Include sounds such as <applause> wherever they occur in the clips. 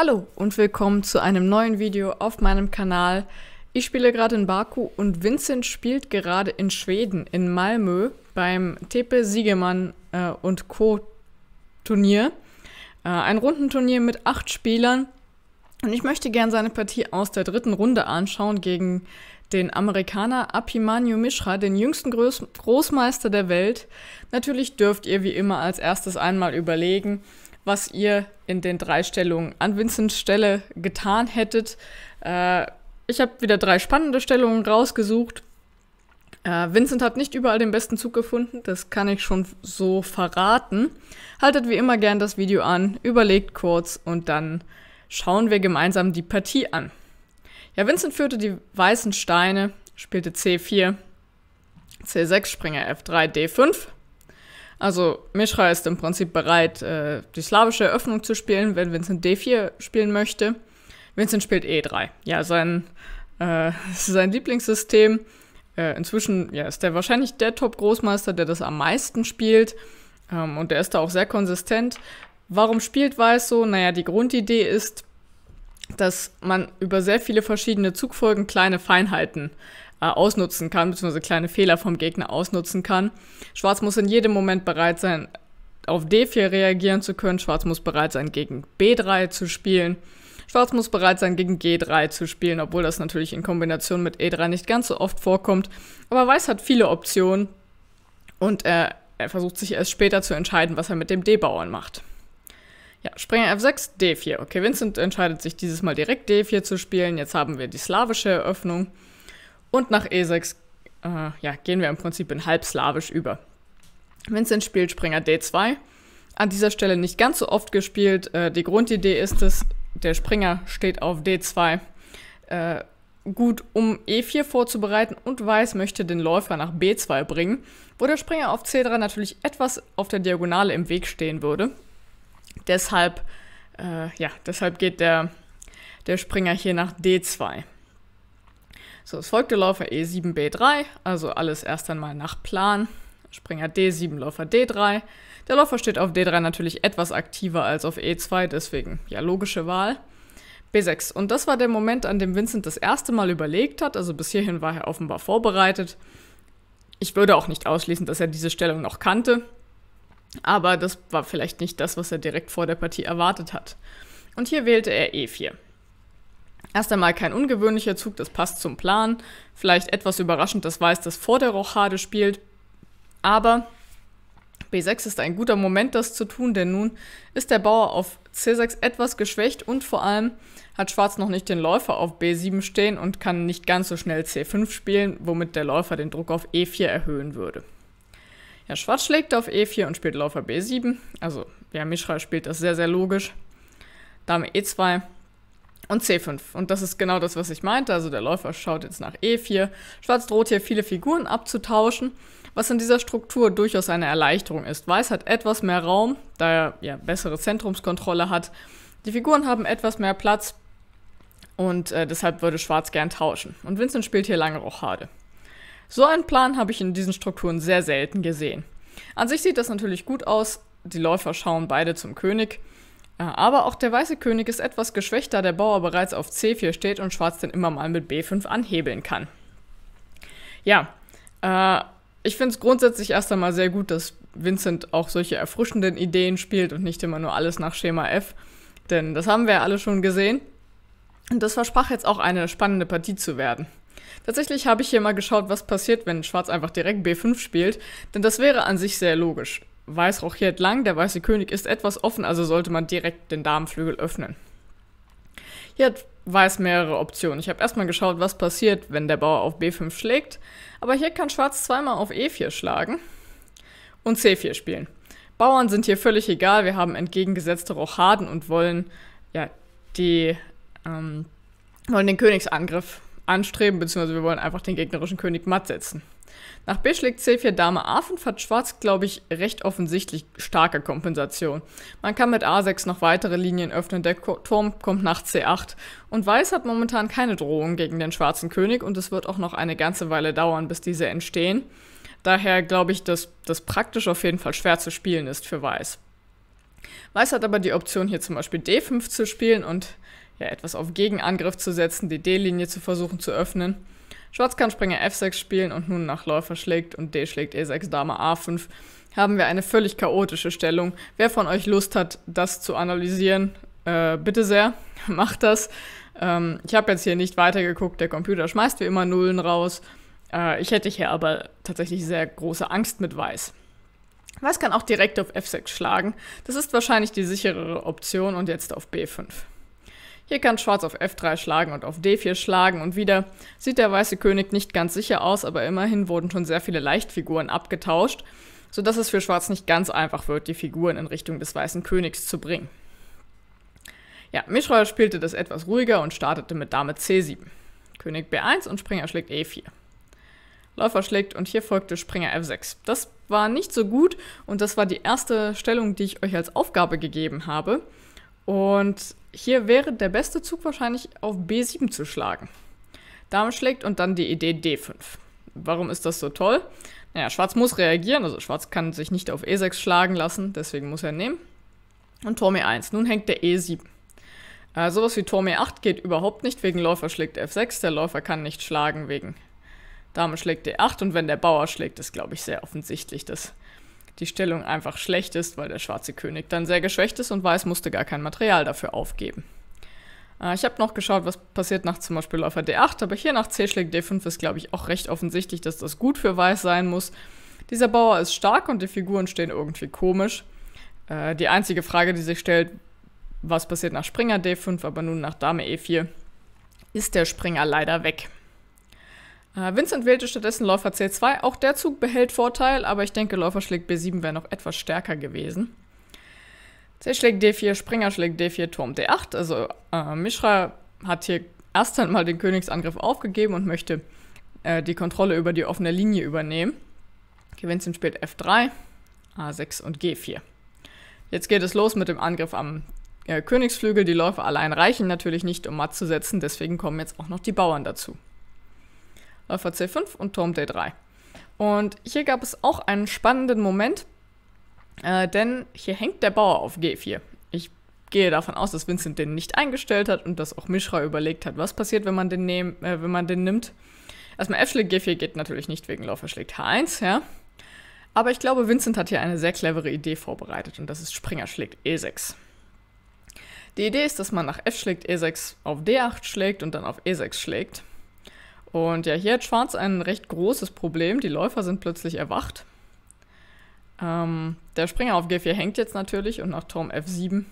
Hallo und willkommen zu einem neuen Video auf meinem Kanal. Ich spiele gerade in Baku und Vincent spielt gerade in Schweden, in Malmö, beim Tepe Siegemann äh, und Co. Turnier. Äh, ein Rundenturnier mit acht Spielern. Und ich möchte gerne seine Partie aus der dritten Runde anschauen gegen den Amerikaner Apimanyu Mishra, den jüngsten Groß Großmeister der Welt. Natürlich dürft ihr wie immer als erstes einmal überlegen, was ihr in den drei Stellungen an Vincents Stelle getan hättet. Äh, ich habe wieder drei spannende Stellungen rausgesucht. Äh, Vincent hat nicht überall den besten Zug gefunden, das kann ich schon so verraten. Haltet wie immer gern das Video an, überlegt kurz und dann schauen wir gemeinsam die Partie an. Ja, Vincent führte die weißen Steine, spielte C4, C6, Springer F3, D5. Also Mishra ist im Prinzip bereit, äh, die slawische Eröffnung zu spielen, wenn Vincent D4 spielen möchte. Vincent spielt E3. Eh e ja, sein, äh, <laughs> sein Lieblingssystem. Äh, inzwischen ja, ist er wahrscheinlich der Top-Großmeister, der das am meisten spielt. Ähm, und der ist da auch sehr konsistent. Warum spielt Weiß so? Naja, die Grundidee ist, dass man über sehr viele verschiedene Zugfolgen kleine Feinheiten äh, ausnutzen kann, beziehungsweise kleine Fehler vom Gegner ausnutzen kann. Schwarz muss in jedem Moment bereit sein, auf D4 reagieren zu können. Schwarz muss bereit sein, gegen B3 zu spielen. Schwarz muss bereit sein, gegen G3 zu spielen, obwohl das natürlich in Kombination mit E3 nicht ganz so oft vorkommt. Aber Weiß hat viele Optionen und er, äh, er versucht sich erst später zu entscheiden, was er mit dem D-Bauern macht. Ja, Springer F6, D4. Okay, Vincent entscheidet sich dieses Mal direkt D4 zu spielen. Jetzt haben wir die slawische Eröffnung. Und nach E6 äh, ja, gehen wir im Prinzip in halbslawisch über. Vincent spielt Springer D2. An dieser Stelle nicht ganz so oft gespielt. Äh, die Grundidee ist es, der Springer steht auf D2. Äh, gut, um E4 vorzubereiten und Weiß möchte den Läufer nach B2 bringen, wo der Springer auf C3 natürlich etwas auf der Diagonale im Weg stehen würde. Deshalb, äh, ja, deshalb geht der, der Springer hier nach D2. So, es folgte Läufer E7, B3, also alles erst einmal nach Plan. Springer D7, Läufer D3. Der Läufer steht auf D3 natürlich etwas aktiver als auf E2, deswegen ja logische Wahl. B6. Und das war der Moment, an dem Vincent das erste Mal überlegt hat, also bis hierhin war er offenbar vorbereitet. Ich würde auch nicht ausschließen, dass er diese Stellung noch kannte, aber das war vielleicht nicht das, was er direkt vor der Partie erwartet hat. Und hier wählte er E4. Erst einmal kein ungewöhnlicher Zug, das passt zum Plan. Vielleicht etwas überraschend, dass Weiß das vor der Rochade spielt. Aber B6 ist ein guter Moment, das zu tun, denn nun ist der Bauer auf C6 etwas geschwächt und vor allem hat Schwarz noch nicht den Läufer auf B7 stehen und kann nicht ganz so schnell C5 spielen, womit der Läufer den Druck auf E4 erhöhen würde. Ja, Schwarz schlägt auf E4 und spielt Läufer B7. Also, ja, Mischra spielt das sehr, sehr logisch. Dame E2 und C5. Und das ist genau das, was ich meinte. Also der Läufer schaut jetzt nach E4. Schwarz droht hier viele Figuren abzutauschen, was in dieser Struktur durchaus eine Erleichterung ist. Weiß hat etwas mehr Raum, da er ja, bessere Zentrumskontrolle hat. Die Figuren haben etwas mehr Platz und äh, deshalb würde Schwarz gern tauschen. Und Vincent spielt hier lange Rochade. So einen Plan habe ich in diesen Strukturen sehr selten gesehen. An sich sieht das natürlich gut aus. Die Läufer schauen beide zum König. Ja, aber auch der weiße König ist etwas geschwächt, da der Bauer bereits auf C4 steht und Schwarz dann immer mal mit B5 anhebeln kann. Ja, äh, ich finde es grundsätzlich erst einmal sehr gut, dass Vincent auch solche erfrischenden Ideen spielt und nicht immer nur alles nach Schema F, denn das haben wir ja alle schon gesehen. Und das versprach jetzt auch eine spannende Partie zu werden. Tatsächlich habe ich hier mal geschaut, was passiert, wenn Schwarz einfach direkt B5 spielt, denn das wäre an sich sehr logisch. Weiß rochiert lang, der weiße König ist etwas offen, also sollte man direkt den Damenflügel öffnen. Hier hat Weiß mehrere Optionen. Ich habe erstmal geschaut, was passiert, wenn der Bauer auf B5 schlägt, aber hier kann Schwarz zweimal auf E4 schlagen und C4 spielen. Bauern sind hier völlig egal, wir haben entgegengesetzte Rochaden und wollen, ja, die, ähm, wollen den Königsangriff anstreben, beziehungsweise wir wollen einfach den gegnerischen König matt setzen. Nach Bischlik C4 Dame A5 hat Schwarz, glaube ich, recht offensichtlich starke Kompensation. Man kann mit A6 noch weitere Linien öffnen, der Turm kommt nach C8 und Weiß hat momentan keine Drohung gegen den schwarzen König und es wird auch noch eine ganze Weile dauern, bis diese entstehen. Daher glaube ich, dass das praktisch auf jeden Fall schwer zu spielen ist für Weiß. Weiß hat aber die Option, hier zum Beispiel D5 zu spielen und ja, etwas auf Gegenangriff zu setzen, die D-Linie zu versuchen zu öffnen. Schwarz kann Springer F6 spielen und nun nach Läufer schlägt und D schlägt E6, Dame A5, haben wir eine völlig chaotische Stellung. Wer von euch Lust hat, das zu analysieren, äh, bitte sehr, <laughs> macht das. Ähm, ich habe jetzt hier nicht weitergeguckt, der Computer schmeißt wie immer Nullen raus. Äh, ich hätte hier aber tatsächlich sehr große Angst mit Weiß. Weiß kann auch direkt auf F6 schlagen. Das ist wahrscheinlich die sicherere Option und jetzt auf B5. Hier kann Schwarz auf F3 schlagen und auf D4 schlagen und wieder sieht der weiße König nicht ganz sicher aus, aber immerhin wurden schon sehr viele Leichtfiguren abgetauscht, sodass es für Schwarz nicht ganz einfach wird, die Figuren in Richtung des weißen Königs zu bringen. Ja, Mischreuer spielte das etwas ruhiger und startete mit Dame C7. König B1 und Springer schlägt E4. Läufer schlägt und hier folgte Springer F6. Das war nicht so gut und das war die erste Stellung, die ich euch als Aufgabe gegeben habe. Und hier wäre der beste Zug wahrscheinlich auf B7 zu schlagen. Dame schlägt und dann die Idee D5. Warum ist das so toll? Naja, Schwarz muss reagieren, also Schwarz kann sich nicht auf E6 schlagen lassen, deswegen muss er nehmen. Und Turm E1. Nun hängt der E7. Äh, sowas wie Turm E8 geht überhaupt nicht, wegen Läufer schlägt F6. Der Läufer kann nicht schlagen wegen Dame schlägt D8 und wenn der Bauer schlägt, ist glaube ich sehr offensichtlich, dass die Stellung einfach schlecht ist, weil der schwarze König dann sehr geschwächt ist und Weiß musste gar kein Material dafür aufgeben. Äh, ich habe noch geschaut, was passiert nach zum Beispiel Läufer D8, aber hier nach C schlägt D5 ist, glaube ich, auch recht offensichtlich, dass das gut für Weiß sein muss. Dieser Bauer ist stark und die Figuren stehen irgendwie komisch. Äh, die einzige Frage, die sich stellt, was passiert nach Springer D5, aber nun nach Dame E4, ist der Springer leider weg. Äh, Vincent wählte stattdessen Läufer C2. Auch der Zug behält Vorteil, aber ich denke, Läufer schlägt B7 wäre noch etwas stärker gewesen. C schlägt D4, Springer schlägt D4, Turm D8. Also äh, Mishra hat hier erst einmal den Königsangriff aufgegeben und möchte äh, die Kontrolle über die offene Linie übernehmen. Gewinnt zum Spiel F3, A6 und G4. Jetzt geht es los mit dem Angriff am äh, Königsflügel. Die Läufer allein reichen natürlich nicht, um matt zu setzen, deswegen kommen jetzt auch noch die Bauern dazu. Läufer C5 und Turm D3. Und hier gab es auch einen spannenden Moment, äh, denn hier hängt der Bauer auf G4. Ich gehe davon aus, dass Vincent den nicht eingestellt hat und dass auch Mishra überlegt hat, was passiert, wenn man den, nehm, äh, wenn man den nimmt. Erstmal F schlägt G4 geht natürlich nicht wegen Läufer schlägt H1, ja. Aber ich glaube, Vincent hat hier eine sehr clevere Idee vorbereitet und das ist Springer schlägt E6. Die Idee ist, dass man nach F schlägt E6 auf D8 schlägt und dann auf E6 schlägt. Und ja, hier hat Schwarz ein recht großes Problem. Die Läufer sind plötzlich erwacht. Ähm, der Springer auf G4 hängt jetzt natürlich und nach Turm F7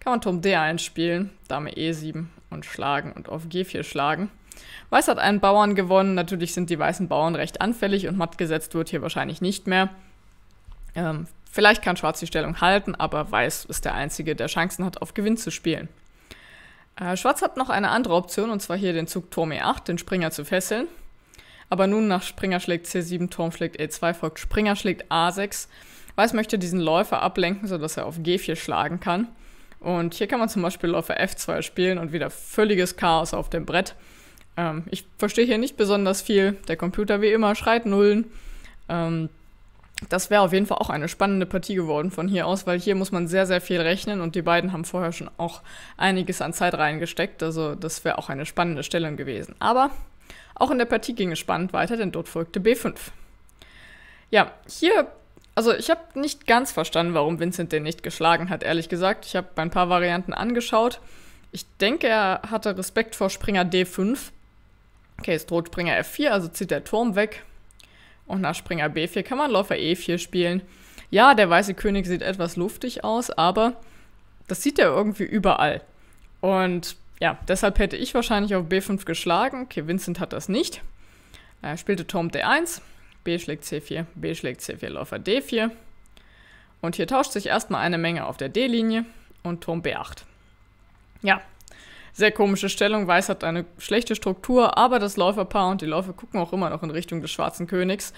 kann man Turm D1 spielen, Dame E7 und schlagen und auf G4 schlagen. Weiß hat einen Bauern gewonnen. Natürlich sind die weißen Bauern recht anfällig und matt gesetzt wird hier wahrscheinlich nicht mehr. Ähm, vielleicht kann Schwarz die Stellung halten, aber Weiß ist der Einzige, der Chancen hat, auf Gewinn zu spielen. Äh, Schwarz hat noch eine andere Option, und zwar hier den Zug Turm E8, den Springer zu fesseln. Aber nun nach Springer schlägt C7, Turm schlägt E2, folgt Springer schlägt A6. Weiß möchte diesen Läufer ablenken, sodass er auf G4 schlagen kann. Und hier kann man zum Beispiel Läufer F2 spielen und wieder völliges Chaos auf dem Brett. Ähm, ich verstehe hier nicht besonders viel. Der Computer wie immer schreit Nullen. Ähm, das wäre auf jeden Fall auch eine spannende Partie geworden von hier aus, weil hier muss man sehr, sehr viel rechnen und die beiden haben vorher schon auch einiges an Zeit reingesteckt. Also das wäre auch eine spannende Stellung gewesen. Aber auch in der Partie ging es spannend weiter, denn dort folgte B5. Ja, hier, also ich habe nicht ganz verstanden, warum Vincent den nicht geschlagen hat, ehrlich gesagt. Ich habe ein paar Varianten angeschaut. Ich denke, er hatte Respekt vor Springer D5. Okay, es droht Springer F4, also zieht der Turm weg. Und nach Springer B4 kann man Läufer E4 spielen. Ja, der weiße König sieht etwas luftig aus, aber das sieht er irgendwie überall. Und ja, deshalb hätte ich wahrscheinlich auf B5 geschlagen. Okay, Vincent hat das nicht. Er spielte Turm D1, B schlägt C4, B schlägt C4, Läufer D4. Und hier tauscht sich erstmal eine Menge auf der D-Linie und Turm B8. Ja, sehr komische Stellung. Weiß hat eine schlechte Struktur, aber das Läuferpaar und die Läufer gucken auch immer noch in Richtung des Schwarzen Königs.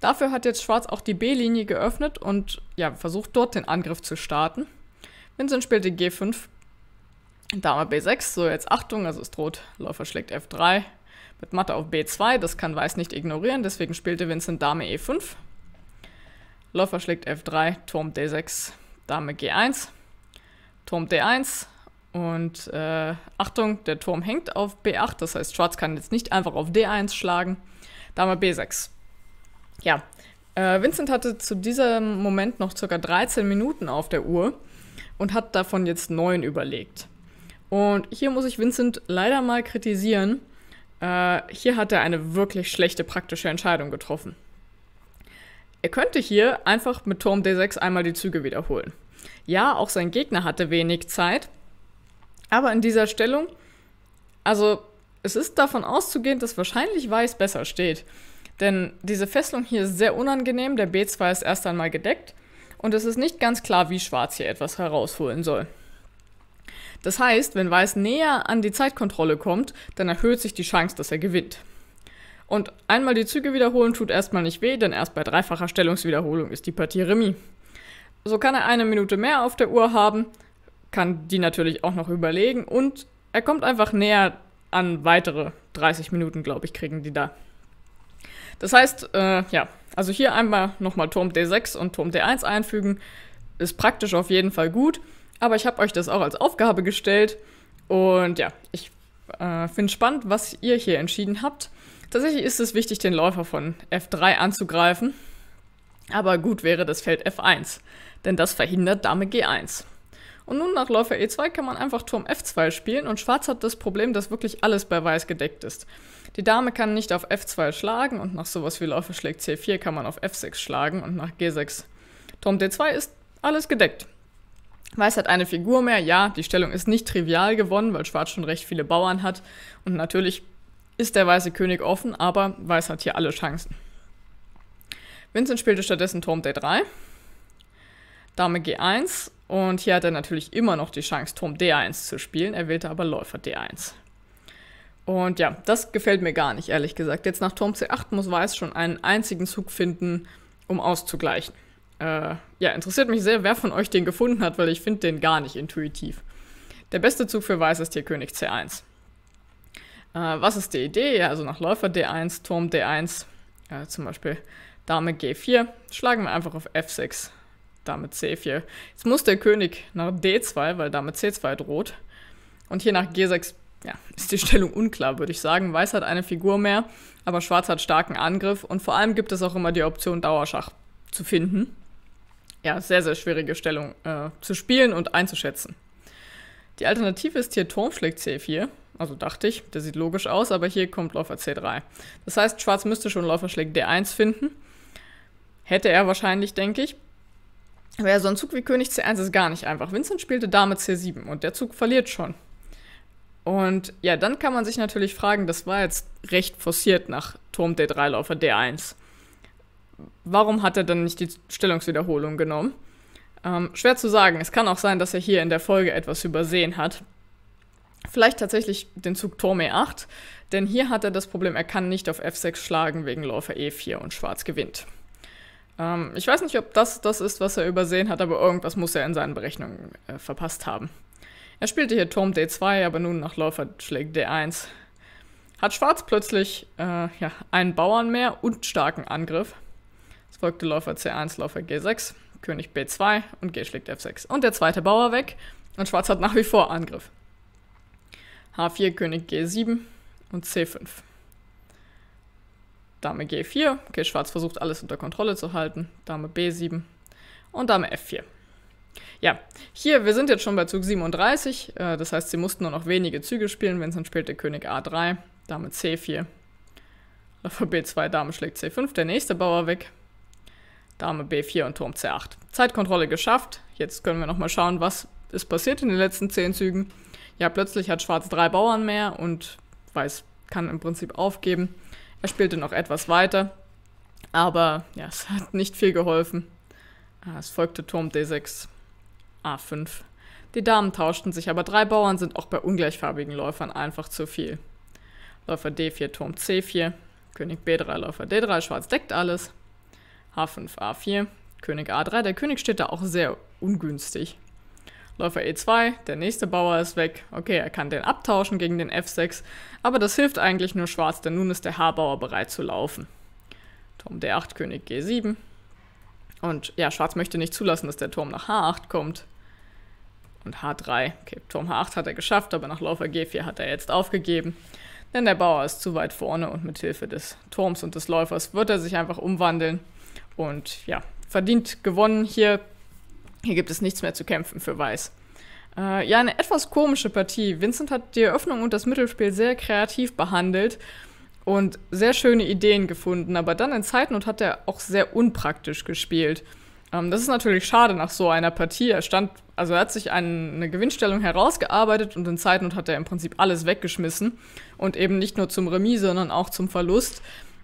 Dafür hat jetzt Schwarz auch die B-Linie geöffnet und ja, versucht dort den Angriff zu starten. Vincent spielt die G5, Dame B6, so jetzt Achtung, also es droht, Läufer schlägt F3 mit Matte auf B2, das kann Weiß nicht ignorieren, deswegen spielte Vincent Dame E5. Läufer schlägt F3, Turm D6, Dame G1, Turm D1, und äh, Achtung, der Turm hängt auf B8, das heißt, Schwarz kann jetzt nicht einfach auf D1 schlagen. Dame B6. Ja, äh, Vincent hatte zu diesem Moment noch ca. 13 Minuten auf der Uhr und hat davon jetzt 9 überlegt. Und hier muss ich Vincent leider mal kritisieren. Äh, hier hat er eine wirklich schlechte praktische Entscheidung getroffen. Er könnte hier einfach mit Turm D6 einmal die Züge wiederholen. Ja, auch sein Gegner hatte wenig Zeit, aber in dieser Stellung, also es ist davon auszugehen, dass wahrscheinlich Weiß besser steht. Denn diese Fesselung hier ist sehr unangenehm, der B2 ist erst einmal gedeckt und es ist nicht ganz klar, wie Schwarz hier etwas herausholen soll. Das heißt, wenn Weiß näher an die Zeitkontrolle kommt, dann erhöht sich die Chance, dass er gewinnt. Und einmal die Züge wiederholen tut erstmal nicht weh, denn erst bei dreifacher Stellungswiederholung ist die Partie Remis. So kann er eine Minute mehr auf der Uhr haben, kann die natürlich auch noch überlegen und er kommt einfach näher an weitere 30 Minuten, glaube ich, kriegen die da. Das heißt, äh, ja, also hier einmal nochmal Turm D6 und Turm D1 einfügen. Ist praktisch auf jeden Fall gut, aber ich habe euch das auch als Aufgabe gestellt. Und ja, ich äh, finde spannend, was ihr hier entschieden habt. Tatsächlich ist es wichtig, den Läufer von F3 anzugreifen, aber gut wäre das Feld F1, denn das verhindert Dame G1. Und nun nach Läufer E2 kann man einfach Turm F2 spielen und Schwarz hat das Problem, dass wirklich alles bei Weiß gedeckt ist. Die Dame kann nicht auf F2 schlagen und nach sowas wie Läufer schlägt C4 kann man auf F6 schlagen und nach G6. Turm D2 ist alles gedeckt. Weiß hat eine Figur mehr, ja, die Stellung ist nicht trivial gewonnen, weil Schwarz schon recht viele Bauern hat und natürlich ist der weiße König offen, aber Weiß hat hier alle Chancen. Vincent spielte stattdessen Turm D3 Dame G1 und hier hat er natürlich immer noch die Chance, Turm D1 zu spielen. Er wählte aber Läufer D1. Und ja, das gefällt mir gar nicht, ehrlich gesagt. Jetzt nach Turm C8 muss Weiß schon einen einzigen Zug finden, um auszugleichen. Äh, ja, interessiert mich sehr, wer von euch den gefunden hat, weil ich finde den gar nicht intuitiv. Der beste Zug für Weiß ist hier König C1. Äh, was ist die Idee? Ja, also nach Läufer D1, Turm D1, äh, zum Beispiel Dame G4, schlagen wir einfach auf F6 Dame C4. Jetzt muss der König nach D2, weil Dame C2 droht. Und hier nach G6 ja, ist die Stellung unklar, würde ich sagen. Weiß hat eine Figur mehr, aber Schwarz hat starken Angriff und vor allem gibt es auch immer die Option, Dauerschach zu finden. Ja, sehr, sehr schwierige Stellung äh, zu spielen und einzuschätzen. Die Alternative ist hier Turm schlägt C4, also dachte ich, der sieht logisch aus, aber hier kommt Läufer C3. Das heißt, Schwarz müsste schon Läufer schlägt D1 finden. Hätte er wahrscheinlich, denke ich wäre so ein Zug wie König C1 ist gar nicht einfach. Vincent spielte Dame C7 und der Zug verliert schon. Und ja, dann kann man sich natürlich fragen, das war jetzt recht forciert nach Turm D3 Läufer D1. Warum hat er dann nicht die Stellungswiederholung genommen? Ähm, schwer zu sagen. Es kann auch sein, dass er hier in der Folge etwas übersehen hat. Vielleicht tatsächlich den Zug Turm E8, denn hier hat er das Problem, er kann nicht auf F6 schlagen wegen Läufer E4 und Schwarz gewinnt. Ähm, ich weiß nicht, ob das das ist, was er übersehen hat, aber irgendwas muss er in seinen Berechnungen äh, verpasst haben. Er spielte hier Turm D2, aber nun nach Läufer schlägt D1. Hat Schwarz plötzlich äh, ja, einen Bauern mehr und starken Angriff. Es folgte Läufer C1, Läufer G6, König B2 und G schlägt F6. Und der zweite Bauer weg und Schwarz hat nach wie vor Angriff. H4, König G7 und C5. Dame G4. Okay, Schwarz versucht alles unter Kontrolle zu halten. Dame B7 und Dame F4. Ja, hier, wir sind jetzt schon bei Zug 37. Äh, das heißt, sie mussten nur noch wenige Züge spielen. Wenn es dann spielt, der König A3, Dame C4. Läufer B2, Dame schlägt C5, der nächste Bauer weg. Dame B4 und Turm C8. Zeitkontrolle geschafft. Jetzt können wir nochmal schauen, was ist passiert in den letzten 10 Zügen. Ja, plötzlich hat Schwarz drei Bauern mehr und Weiß kann im Prinzip aufgeben. Er spielte noch etwas weiter, aber ja, es hat nicht viel geholfen. Ah, es folgte Turm D6, A5. Die Damen tauschten sich, aber drei Bauern sind auch bei ungleichfarbigen Läufern einfach zu viel. Läufer D4, Turm C4, König B3, Läufer D3, Schwarz deckt alles. H5, A4, König A3. Der König steht da auch sehr ungünstig. Läufer E2, der nächste Bauer ist weg. Okay, er kann den abtauschen gegen den F6, aber das hilft eigentlich nur schwarz, denn nun ist der H-Bauer bereit zu laufen. Turm D8, König G7. Und ja, schwarz möchte nicht zulassen, dass der Turm nach H8 kommt. Und H3, okay, Turm H8 hat er geschafft, aber nach Läufer G4 hat er jetzt aufgegeben. Denn der Bauer ist zu weit vorne und mit Hilfe des Turms und des Läufers wird er sich einfach umwandeln. Und ja, verdient gewonnen hier hier gibt es nichts mehr zu kämpfen für Weiß. Äh, ja, eine etwas komische Partie. Vincent hat die Eröffnung und das Mittelspiel sehr kreativ behandelt und sehr schöne Ideen gefunden, aber dann in Zeitnot hat er auch sehr unpraktisch gespielt. Ähm, das ist natürlich schade nach so einer Partie. Er stand, also er hat sich einen, eine Gewinnstellung herausgearbeitet und in Zeitnot hat er im Prinzip alles weggeschmissen und eben nicht nur zum Remis, sondern auch zum Verlust.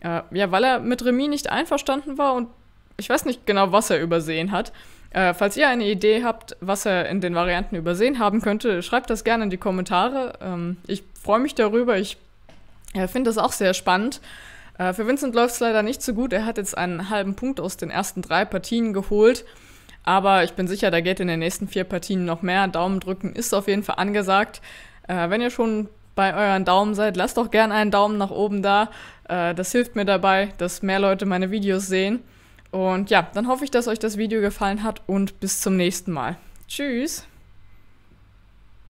Äh, ja, weil er mit Remis nicht einverstanden war und ich weiß nicht genau, was er übersehen hat. Äh, falls ihr eine Idee habt, was er in den Varianten übersehen haben könnte, schreibt das gerne in die Kommentare. Ähm, ich freue mich darüber. Ich äh, finde das auch sehr spannend. Äh, für Vincent läuft es leider nicht so gut. Er hat jetzt einen halben Punkt aus den ersten drei Partien geholt. Aber ich bin sicher, da geht in den nächsten vier Partien noch mehr. Daumen drücken ist auf jeden Fall angesagt. Äh, wenn ihr schon bei euren Daumen seid, lasst doch gerne einen Daumen nach oben da. Äh, das hilft mir dabei, dass mehr Leute meine Videos sehen. Und ja, dann hoffe ich, dass euch das Video gefallen hat und bis zum nächsten Mal. Tschüss!